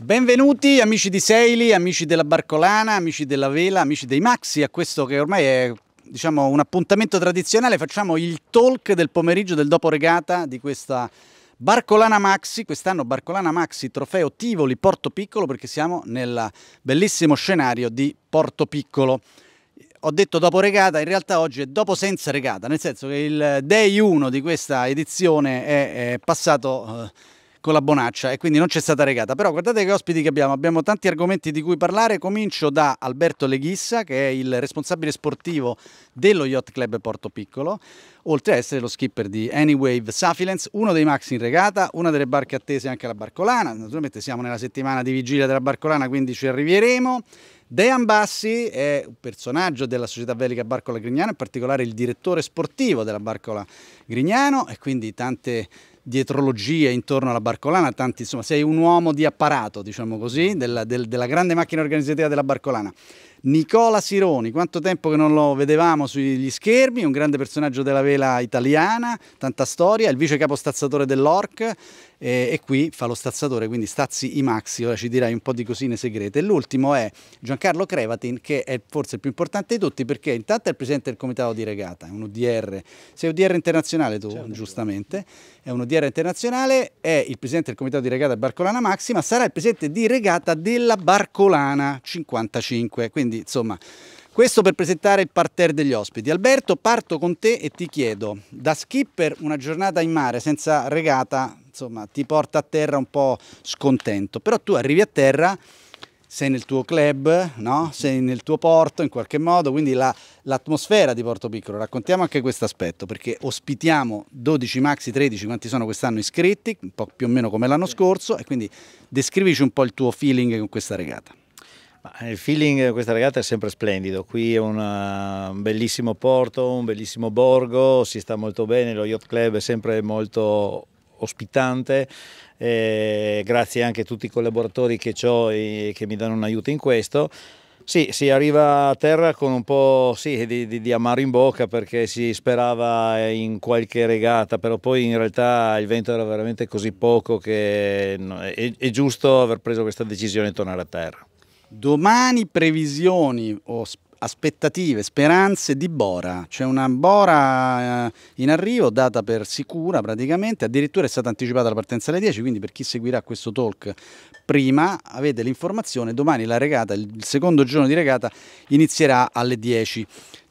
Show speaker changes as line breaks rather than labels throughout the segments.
Benvenuti amici di Seili, amici della Barcolana, amici della Vela, amici dei Maxi, a questo che ormai è diciamo, un appuntamento tradizionale, facciamo il talk del pomeriggio del dopo regata di questa Barcolana Maxi, quest'anno Barcolana Maxi trofeo Tivoli Porto Piccolo perché siamo nel bellissimo scenario di Porto Piccolo. Ho detto dopo regata, in realtà oggi è dopo senza regata, nel senso che il day 1 di questa edizione è, è passato... Eh, con la Bonaccia e quindi non c'è stata regata. Però guardate che ospiti che abbiamo, abbiamo tanti argomenti di cui parlare. Comincio da Alberto Leghissa, che è il responsabile sportivo dello Yacht Club Porto Piccolo, oltre a essere lo skipper di Anywave Safilence, uno dei max in regata, una delle barche attese anche alla Barcolana. Naturalmente siamo nella settimana di vigilia della Barcolana, quindi ci arriveremo. Dean Bassi è un personaggio della società velica Barcola Grignano, in particolare il direttore sportivo della Barcola Grignano e quindi tante dietrologie intorno alla Barcolana, tanti, insomma sei un uomo di apparato, diciamo così, della, del, della grande macchina organizzativa della Barcolana. Nicola Sironi, quanto tempo che non lo vedevamo sugli schermi, un grande personaggio della vela italiana, tanta storia, il vice capo stazzatore dell'ORC e, e, qui fa lo stazzatore, quindi Stazzi i maxi, ora ci dirai un po' di cosine segrete. L'ultimo è Giancarlo Crevatin che è forse il più importante di tutti perché intanto è il presidente del comitato di regata, è un UDR, sei UDR internazionale tu certo. giustamente, è un UDR internazionale, è il presidente del comitato di regata Barcolana Maxi ma sarà il presidente di regata della Barcolana 55, quindi quindi insomma questo per presentare il parterre degli ospiti. Alberto, parto con te e ti chiedo, da skipper una giornata in mare senza regata, insomma, ti porta a terra un po' scontento, però tu arrivi a terra, sei nel tuo club, no? sei nel tuo porto in qualche modo, quindi l'atmosfera la, di Porto Piccolo, raccontiamo anche questo aspetto, perché ospitiamo 12 maxi, 13 quanti sono quest'anno iscritti, un po' più o meno come l'anno scorso, e quindi descrivici un po' il tuo feeling con questa
regata. Il feeling di questa regata è sempre splendido, qui è un bellissimo porto, un bellissimo borgo, si sta molto bene, lo Yacht Club è sempre molto ospitante, eh, grazie anche a tutti i collaboratori che ho e che mi danno un aiuto in questo. Sì, si arriva a terra con un po' sì, di, di, di, amaro in bocca perché si sperava in qualche regata, però poi in realtà il vento era veramente così poco che è, è giusto aver preso questa decisione e tornare a terra. Domani previsioni o aspettative, speranze di
Bora. C'è una Bora eh, in arrivo, data per sicura praticamente, addirittura è stata anticipata la partenza alle 10, quindi per chi seguirà questo talk prima avete l'informazione, domani la regata, il secondo giorno di regata inizierà alle 10.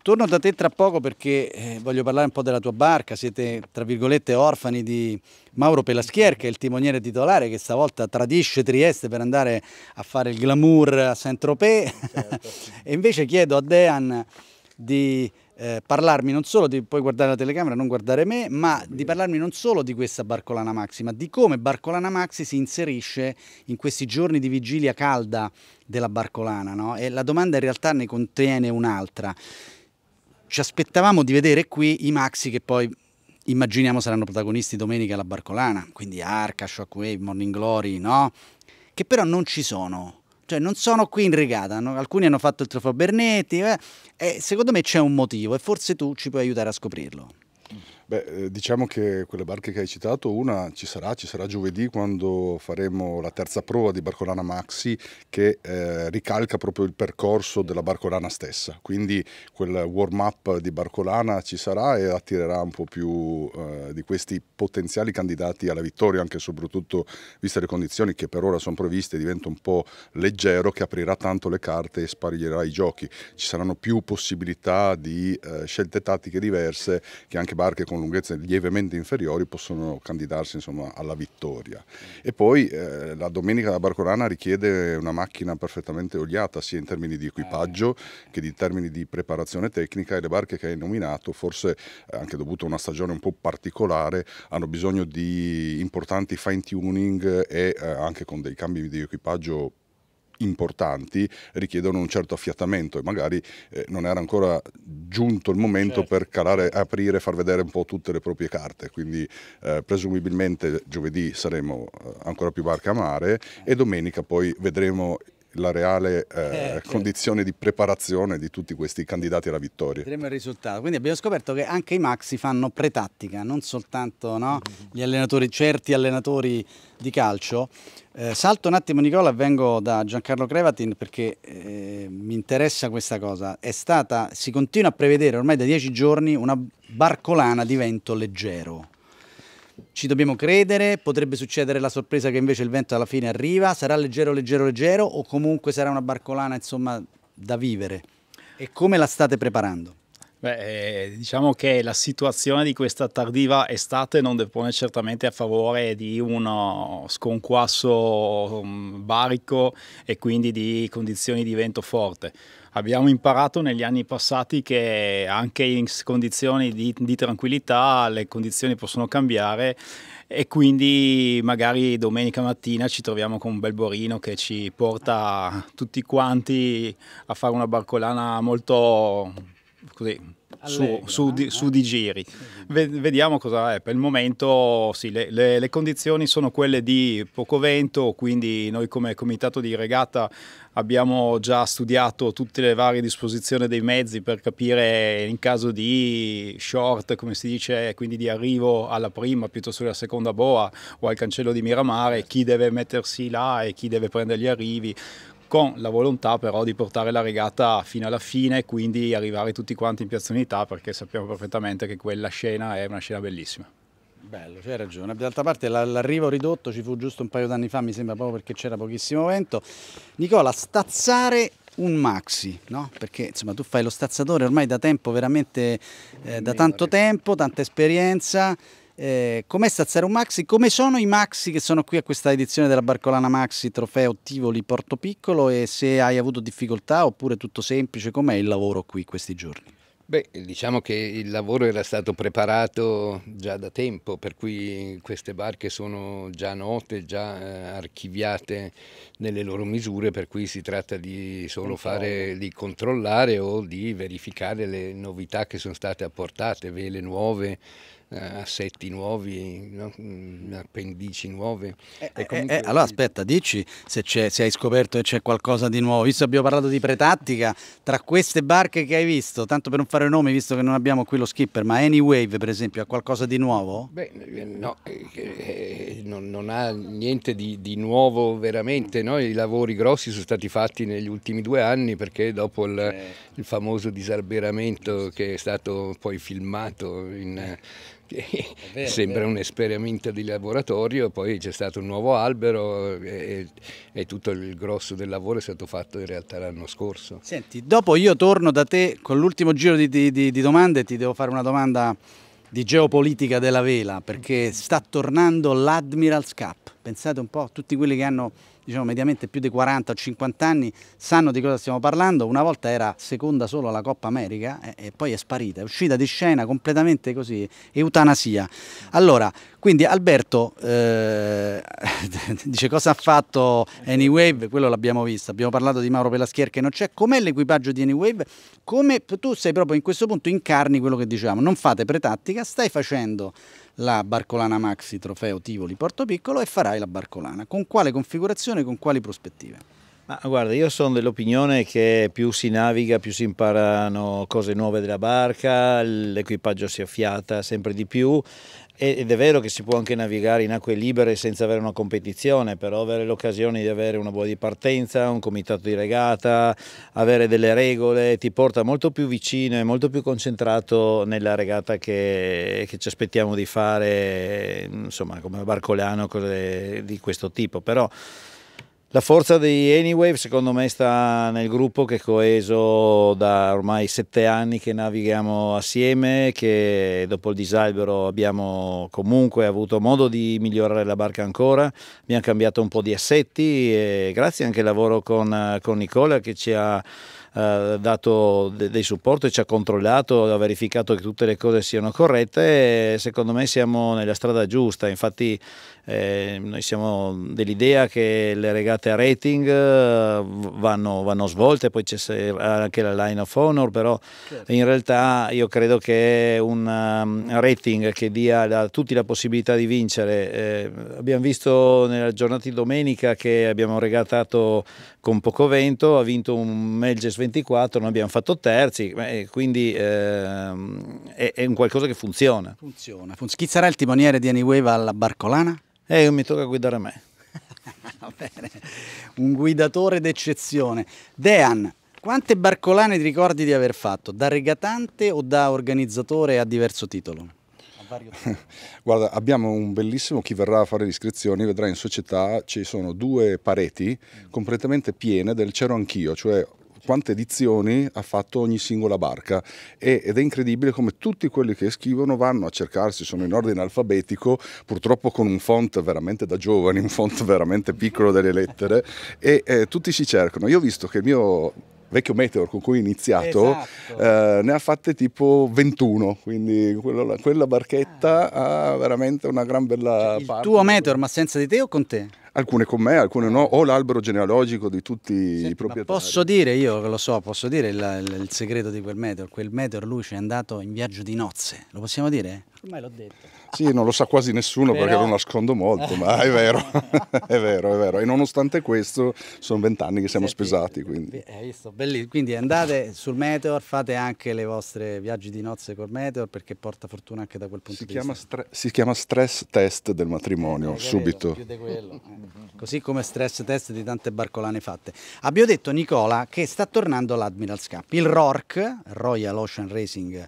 Torno da te tra poco perché eh, voglio parlare un po' della tua barca, siete tra virgolette orfani di Mauro Pelaschier che è il timoniere titolare che stavolta tradisce Trieste per andare a fare il glamour a Saint-Tropez certo. e invece chiedo a Dean di eh, parlarmi non solo di poi guardare la telecamera, non guardare me, ma di parlarmi non solo di questa Barcolana Maxi, ma di come Barcolana Maxi si inserisce in questi giorni di vigilia calda della Barcolana. No? E la domanda in realtà ne contiene un'altra ci aspettavamo di vedere qui i maxi che poi immaginiamo saranno protagonisti domenica alla Barcolana, quindi Arca, Shockwave, Morning Glory, no? Che però non ci sono, cioè non sono qui in regata, no? alcuni hanno fatto il trofeo Bernetti, eh? e secondo me c'è un motivo
e forse tu ci puoi aiutare a scoprirlo. Beh, eh, diciamo che quelle barche che hai citato, una ci sarà, ci sarà giovedì quando faremo la terza prova di Barcolana Maxi che eh, ricalca proprio il percorso della Barcolana stessa, quindi quel warm up di Barcolana ci sarà e attirerà un po' più eh, di questi potenziali candidati alla vittoria, anche e soprattutto viste le condizioni che per ora sono previste, diventa un po' leggero che aprirà tanto le carte e sparirà i giochi, ci saranno più possibilità di eh, scelte tattiche diverse che anche barche con con lunghezze lievemente inferiori possono candidarsi insomma, alla vittoria. E poi eh, la domenica da Barcolana richiede una macchina perfettamente oliata sia in termini di equipaggio eh. che in termini di preparazione tecnica e le barche che hai nominato, forse eh, anche dovuto a una stagione un po' particolare, hanno bisogno di importanti fine tuning e eh, anche con dei cambi di equipaggio importanti richiedono un certo affiatamento e magari eh, non era ancora giunto il momento certo. per calare, aprire far vedere un po' tutte le proprie carte. Quindi eh, presumibilmente giovedì saremo eh, ancora più barca a mare e domenica poi vedremo la reale eh, eh condizione di preparazione di tutti questi candidati alla vittoria. Vedremo il
risultato. Quindi abbiamo scoperto che anche i maxi fanno pretattica, non soltanto no, gli allenatori, certi allenatori di calcio. Eh, salto un attimo Nicola, e vengo da Giancarlo Crevatin perché eh, mi interessa questa cosa. Stata, si continua a prevedere ormai da dieci giorni una barcolana di vento leggero ci dobbiamo credere, potrebbe succedere la sorpresa che invece il vento alla fine arriva, sarà leggero, leggero, leggero o
comunque sarà una barcolana insomma da vivere? E come la state preparando? Beh, eh, diciamo che la situazione di questa tardiva estate non depone certamente a favore di uno sconquasso mm, barico e quindi di condizioni di vento forte. Abbiamo imparato negli anni passati che anche in condizioni di, di tranquillità le condizioni possono cambiare e quindi magari domenica mattina ci troviamo con un bel borino che ci porta tutti quanti a fare una barcolana molto così, su, su, eh? su, digeri. Vediamo cosa è. Per il momento sì, le, le, le, condizioni sono quelle di poco vento, quindi noi come comitato di regata abbiamo già studiato tutte le varie disposizioni dei mezzi per capire in caso di short, come si dice, quindi di arrivo alla prima piuttosto che alla seconda boa o al cancello di Miramare, chi deve mettersi là e chi deve prendere gli arrivi con la volontà però di portare la regata fino alla fine e quindi arrivare tutti quanti in Piazza Unità perché sappiamo perfettamente che quella scena è una scena bellissima.
Bello, c'hai ragione. D'altra parte l'arrivo ridotto ci fu giusto un paio d'anni fa, mi sembra proprio perché c'era pochissimo vento. Nicola, stazzare un maxi, no? Perché insomma tu fai lo stazzatore ormai da tempo veramente eh, da tanto tempo, tanta esperienza. Eh, com'è Stazzare un Maxi? Come sono i Maxi che sono qui a questa edizione della Barcolana Maxi Trofeo Tivoli Porto Piccolo e se hai avuto difficoltà oppure tutto semplice, com'è il lavoro qui questi giorni?
Beh, diciamo che il lavoro era stato preparato già da tempo, per cui queste barche sono già note, già eh, archiviate nelle loro misure, per cui si tratta di solo fare, di controllare o di verificare le novità che sono state apportate, vele nuove, eh, assetti nuovi, no? Mm, appendici nuove. Eh, eh, comunque... eh, allora aspetta, dici se, se, hai scoperto che c'è
qualcosa di nuovo, visto che abbiamo parlato di pretattica, tra queste barche che hai visto, tanto per non fare nomi, visto che non abbiamo qui lo skipper, ma Anywave per esempio ha qualcosa di nuovo?
Beh, eh, no, eh, non, non, ha niente di, di nuovo veramente, no? i lavori grossi sono stati fatti negli ultimi due anni perché dopo il, il famoso disarberamento che è stato poi filmato in sembra un esperimento di laboratorio, poi c'è stato un nuovo albero e, e, tutto il grosso del lavoro è stato fatto in realtà l'anno scorso. Senti,
dopo io torno da te con l'ultimo giro di, di, di domande, ti devo fare una domanda di geopolitica della vela, perché sta tornando l'Admirals Cup, pensate un po' a tutti quelli che hanno diciamo mediamente più di 40 o 50 anni sanno di cosa stiamo parlando, una volta era seconda solo alla Coppa America e, eh, e poi è sparita, è uscita di scena completamente così, eutanasia. Allora, quindi Alberto eh, dice cosa ha fatto Anywave, quello l'abbiamo visto, abbiamo parlato di Mauro Pelaschier che non c'è, com'è l'equipaggio di Anywave? Come tu sei proprio in questo punto incarni quello che diciamo, non fate pretattica, stai facendo la Barcolana Maxi Trofeo Tivoli Porto Piccolo e farai la Barcolana. Con quale configurazione, con quali prospettive?
Ma guarda, io sono dell'opinione che più si naviga, più si imparano cose nuove della barca, l'equipaggio si affiata sempre di più ed è vero che si può anche navigare in acque libere senza avere una competizione, però avere l'occasione di avere una buona di partenza, un comitato di regata, avere delle regole ti porta molto più vicino e molto più concentrato nella regata che, che ci aspettiamo di fare, insomma come barcoleano, cose di questo tipo. Però, la forza di Anywave secondo me sta nel gruppo che è coeso da ormai sette anni che navighiamo assieme, che dopo il disalbero abbiamo comunque avuto modo di migliorare la barca ancora, abbiamo cambiato un po' di assetti e grazie anche al lavoro con, con Nicola che ci ha eh, dato dei supporti, ci ha controllato, ha verificato che tutte le cose siano corrette e secondo me siamo nella strada giusta, infatti eh, noi siamo dell'idea che le regate a rating eh, vanno, vanno svolte, poi c'è anche la line of honor, però certo. in realtà io credo che un um, rating che dia a tutti la possibilità di vincere, eh, abbiamo visto nella giornata di domenica che abbiamo regatato con poco vento, ha vinto un Melges 20 24 noi abbiamo fatto terzi, eh, quindi ehm, è, è, un qualcosa che funziona.
Funziona. Chi sarà il timoniere di Anyway alla Barcolana? Eh, mi tocca guidare a me. un guidatore d'eccezione. Dean, quante barcolane ti ricordi di aver fatto? Da regatante o da
organizzatore a diverso titolo? Guarda, abbiamo un bellissimo, chi verrà a fare le iscrizioni vedrà in società ci sono due pareti mm. completamente piene del c'ero anch'io, cioè quante edizioni ha fatto ogni singola barca e, ed è incredibile come tutti quelli che scrivono vanno a cercarsi, sono in ordine alfabetico, purtroppo con un font veramente da giovani, un font veramente piccolo delle lettere e eh, tutti si cercano. Io ho visto che il mio vecchio Meteor con cui ho iniziato, esatto. eh, ne ha fatte tipo 21, quindi quello, quella barchetta ah. ha veramente una gran bella cioè, parte. Il tuo Meteor, ma senza di te o con te? alcune con me, alcune no, ho l'albero genealogico di tutti sì, i proprietari.
posso dire, io lo so, posso dire il, il, il segreto di quel meteor, quel meteor lui ci è andato
in viaggio di nozze, lo possiamo dire? Ormai l'ho detto. Sì, non lo sa quasi nessuno Però... perché lo nascondo molto, ma è vero, è vero, è vero. E nonostante questo sono vent'anni che siamo sì, eh, spesati. Quindi.
Eh, eh, quindi. andate sul Meteor, fate anche le vostre viaggi di nozze col Meteor perché porta fortuna anche da quel punto si di chiama vista.
si chiama stress test del matrimonio, eh, subito.
Quello, Così come stress test di tante barcolane fatte. Abbiamo detto Nicola che sta tornando l'Admiral Cup, il RORC, Royal Ocean Racing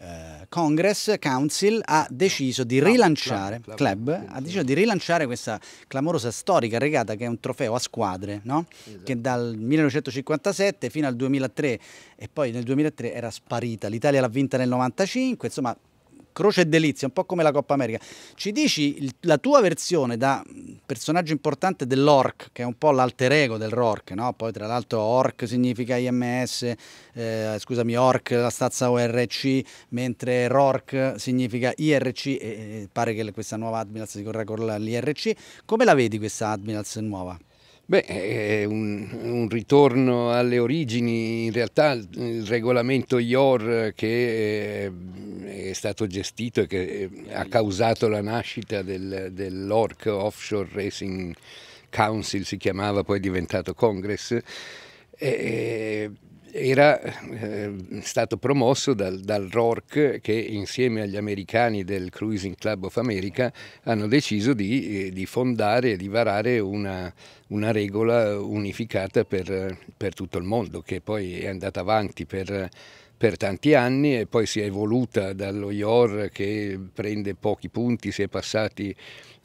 eh, Congress Council ha deciso di rilanciare, club, club, club, ha deciso di rilanciare questa clamorosa storica regata che è un trofeo a squadre, no? esatto. che dal 1957 fino al 2003 e poi nel 2003 era sparita. L'Italia l'ha vinta nel 95, insomma Croce e delizia, un po' come la Coppa America. Ci dici il, la tua versione da mm, personaggio importante dell'Orc, che è un po' l'alter ego del Rourke, no? Poi tra l'altro Orc significa IMS, eh, scusami, Orc la stazza ORC, mentre Rourke significa IRC e, pare che questa nuova Admirals si corra con l'IRC. Come la vedi questa Admirals nuova?
Beh, è un, un, ritorno alle origini, in realtà il regolamento IOR che è, eh, è stato gestito e che eh, ha causato la nascita del, dell'ORC Offshore Racing Council, si chiamava, poi è diventato Congress, è, eh, era eh, stato promosso dal, dal RORC che insieme agli americani del Cruising Club of America hanno deciso di, eh, di fondare e di varare una, una regola unificata per, per, tutto il mondo che poi è andata avanti per, per tanti anni e poi si è evoluta dallo IOR che prende pochi punti, si è passati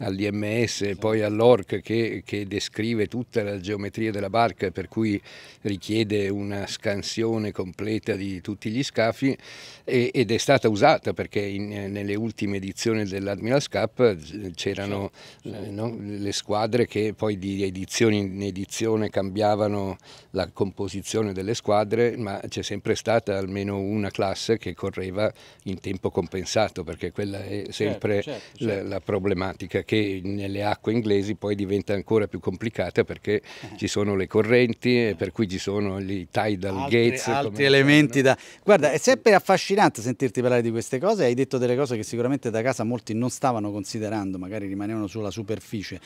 all'IMS e poi all'ORC che, che, descrive tutta la geometria della barca per cui richiede una scansione completa di tutti gli scafi e, ed è stata usata perché in, nelle ultime edizioni dell'Admiral's Cup eh, c'erano eh, no, le squadre che poi di edizione in edizione cambiavano la composizione delle squadre ma c'è sempre stata almeno una classe che correva in tempo compensato perché quella è certo, sempre certo, certo, certo. La, la problematica che che nelle acque inglesi poi diventa ancora più complicata perché eh. ci sono le correnti e per cui ci sono i tidal altri, gates. Altri elementi da...
Guarda, è sempre affascinante sentirti parlare di queste cose, hai detto delle cose che sicuramente da casa molti non stavano considerando, magari rimanevano sulla superficie.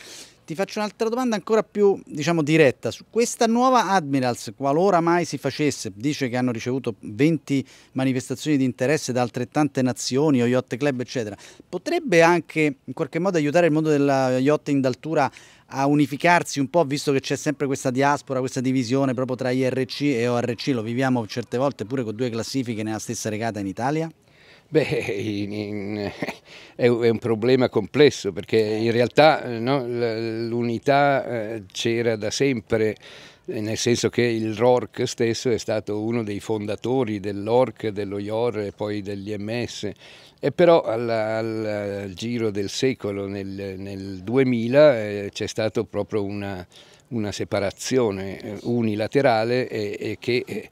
Ti faccio un'altra domanda ancora più diciamo, diretta. Su questa nuova Admirals, qualora mai si facesse, dice che hanno ricevuto 20 manifestazioni di interesse da altrettante nazioni o yacht club, eccetera, potrebbe anche in qualche modo aiutare il mondo della yacht in d'altura a unificarsi un po', visto che c'è sempre questa diaspora, questa divisione proprio tra IRC e ORC, lo viviamo certe volte pure con due classifiche nella stessa regata in Italia?
Beh, in, in, è, un problema complesso perché eh. in realtà no, l'unità eh, c'era da sempre eh, nel senso che il RORC stesso è stato uno dei fondatori dell'ORC, dello IOR e poi degli MS. E però al, al, al giro del secolo, nel, nel 2000, eh, c'è stata proprio una, una separazione eh, unilaterale e, e che e eh,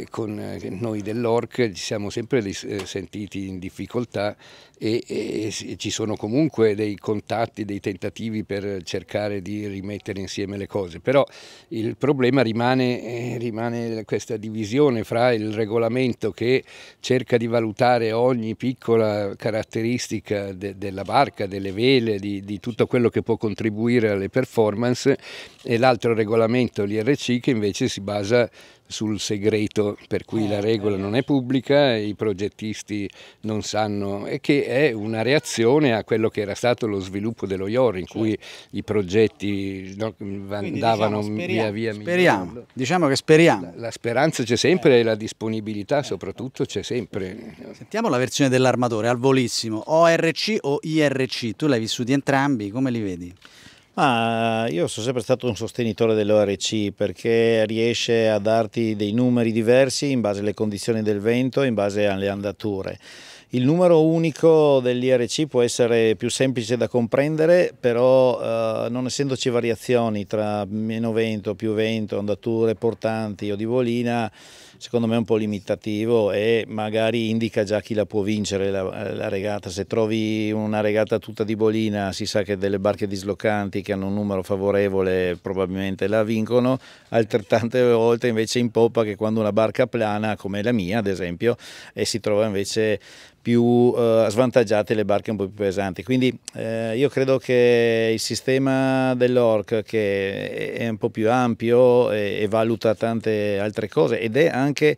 eh, con noi dell'ORC ci siamo sempre sentiti in difficoltà e, e, ci sono comunque dei contatti, dei tentativi per cercare di rimettere insieme le cose, però il problema rimane, rimane questa divisione fra il regolamento che cerca di valutare ogni piccolo piccola caratteristica de, della barca, delle vele, di, di, tutto quello che può contribuire alle performance e l'altro regolamento, l'IRC, che invece si basa sul segreto per cui la certo. regola non è pubblica, i progettisti non sanno e che è una reazione a quello che era stato lo sviluppo dello IOR in cui cioè. i progetti no, andavano diciamo, via via Speriamo, diciamo che speriamo. La, la speranza c'è sempre e eh. la disponibilità certo. soprattutto c'è sempre.
Sentiamo la versione dell'armatore al volissimo, ORC o IRC, tu l'hai vissuti entrambi,
come li vedi? Ma io sono sempre stato un sostenitore dell'ORC perché riesce a darti dei numeri diversi in base alle condizioni del vento, e in base alle andature. Il numero unico dell'IRC può essere più semplice da comprendere, però eh, non essendoci variazioni tra meno vento, più vento, andature portanti o di volina, secondo me è un po' limitativo e magari indica già chi la può vincere la, la regata. Se trovi una regata tutta di bolina, si sa che delle barche dislocanti che hanno un numero favorevole probabilmente la vincono, altrettante volte invece in poppa che quando una barca plana come la mia ad esempio e si trova invece più eh, svantaggiate le barche un po' più pesanti. Quindi eh, io credo che il sistema dell'ORC che è un po' più ampio e, e valuta tante altre cose ed è anche anche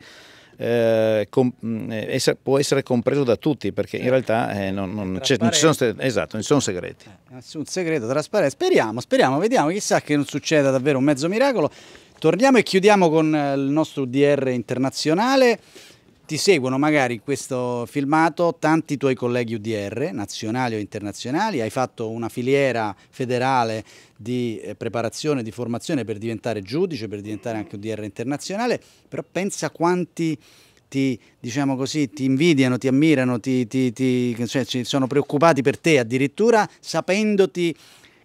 eh, com, mm, eh, essa, può essere compreso da tutti perché in realtà eh, non, non, non, ci sono, esatto, non ci sono segreti. Eh,
nessun segreto, trasparente. Speriamo, speriamo, vediamo, chissà che non succeda davvero un mezzo miracolo. Torniamo e chiudiamo con eh, il nostro DR internazionale ti seguono magari questo filmato tanti tuoi colleghi UDR, nazionali o internazionali, hai fatto una filiera federale di eh, preparazione, di formazione per diventare giudice, per diventare anche UDR internazionale, però pensa quanti ti, diciamo così, ti invidiano, ti ammirano, ti, ti, ti cioè, sono preoccupati per te addirittura sapendoti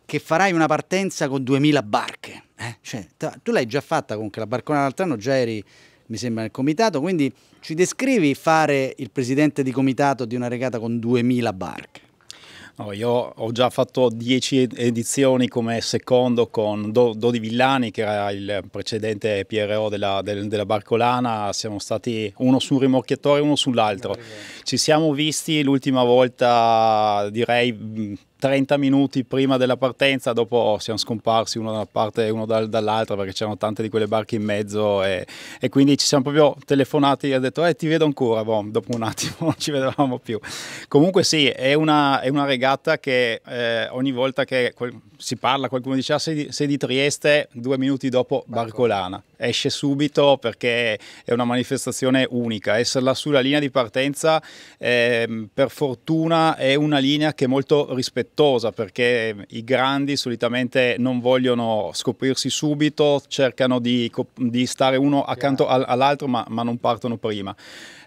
che farai una partenza con 2000 barche. Eh? Cioè, tu l'hai già fatta comunque, la barcona l'altro anno già eri mi sembra nel comitato, quindi ci descrivi fare il
presidente di comitato di una regata con 2000 barche? No, io ho già fatto 10 edizioni come secondo con Dodi Villani, che era il precedente PRO della, della Barcolana. Siamo stati uno su un rimorchiatore e uno sull'altro. Ci siamo visti l'ultima volta, direi 30 minuti prima della partenza, dopo siamo scomparsi uno da una parte e uno dall'altra perché c'erano tante di quelle barche in mezzo e, e quindi ci siamo proprio telefonati e ha detto eh ti vedo ancora, boh, dopo un attimo non ci vedevamo più. Comunque sì, è una, è una regatta che eh, ogni volta che si parla, qualcuno dice ah, sei di, sei di Trieste, due minuti dopo Barcolana, esce subito perché è una manifestazione unica, Esserla sulla linea di partenza eh, per fortuna è una linea che è molto rispettata luttosa perché i grandi solitamente non vogliono scoprirsi subito, cercano di, di stare uno accanto all'altro ma, ma non partono prima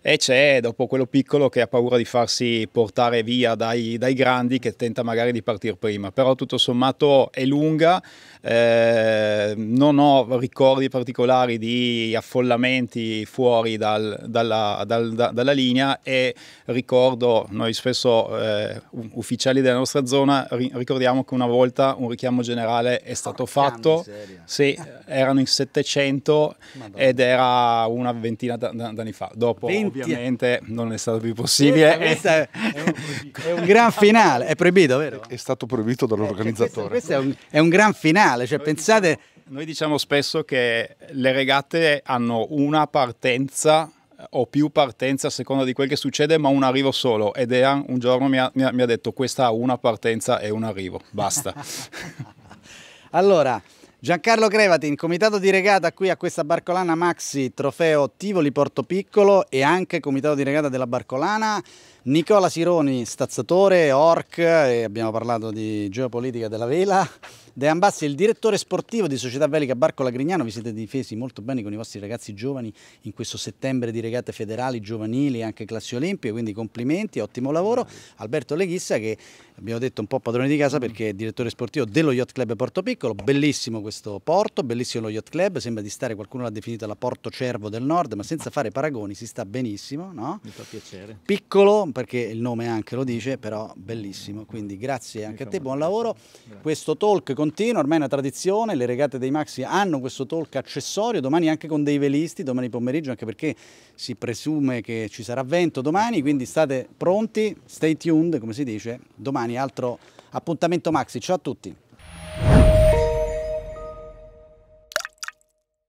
e c'è dopo quello piccolo che ha paura di farsi portare via dai, dai grandi che tenta magari di partire prima, però tutto sommato è lunga, eh, non ho ricordi particolari di affollamenti fuori dal, dalla, dal, da, dalla, linea e ricordo, noi spesso eh, ufficiali della nostra zona, ri ricordiamo che una volta un richiamo generale è stato Porca fatto, sì, erano in 700 Madonna. ed era una ventina d'anni fa. Dopo, 20 ovviamente non è stato più
possibile. È, è,
un, è, un, gran
finale, è proibito, vero? È stato proibito
dall'organizzatore. Eh, cioè, questo,
questo è, un, è, un, gran finale, cioè noi pensate... Diciamo, noi diciamo spesso che le regate hanno una partenza o più partenza a seconda di quel che succede, ma un arrivo solo. Ed Ean un giorno mi ha, mi ha detto questa ha una partenza e un arrivo, basta.
allora... Giancarlo Crevati, comitato di regata qui a questa Barcolana Maxi, trofeo Tivoli Porto Piccolo e anche comitato di regata della Barcolana. Nicola Sironi, stazzatore, orc, e abbiamo parlato di geopolitica della vela. De Ambassi il direttore sportivo di Società Velica Barco Lagrignano, Vi siete difesi molto bene con i vostri ragazzi giovani in questo settembre di regate federali, giovanili e anche classi olimpiche. Quindi complimenti, ottimo lavoro. Alberto Leghissa, che abbiamo detto un po' padrone di casa perché è direttore sportivo dello Yacht Club Porto Piccolo. Bellissimo questo porto, bellissimo lo Yacht Club. Sembra di stare, qualcuno l'ha definita la Porto Cervo del Nord, ma senza fare paragoni si sta benissimo. No?
Mi fa piacere.
Piccolo, perché il nome anche lo dice, però bellissimo. Quindi grazie anche a te, buon lavoro. Questo talk continua, ormai è una tradizione, le regate dei Maxi hanno questo talk accessorio, domani anche con dei velisti, domani pomeriggio, anche perché si presume che ci sarà vento domani, quindi state pronti, stay tuned, come si dice, domani altro appuntamento Maxi. Ciao a tutti.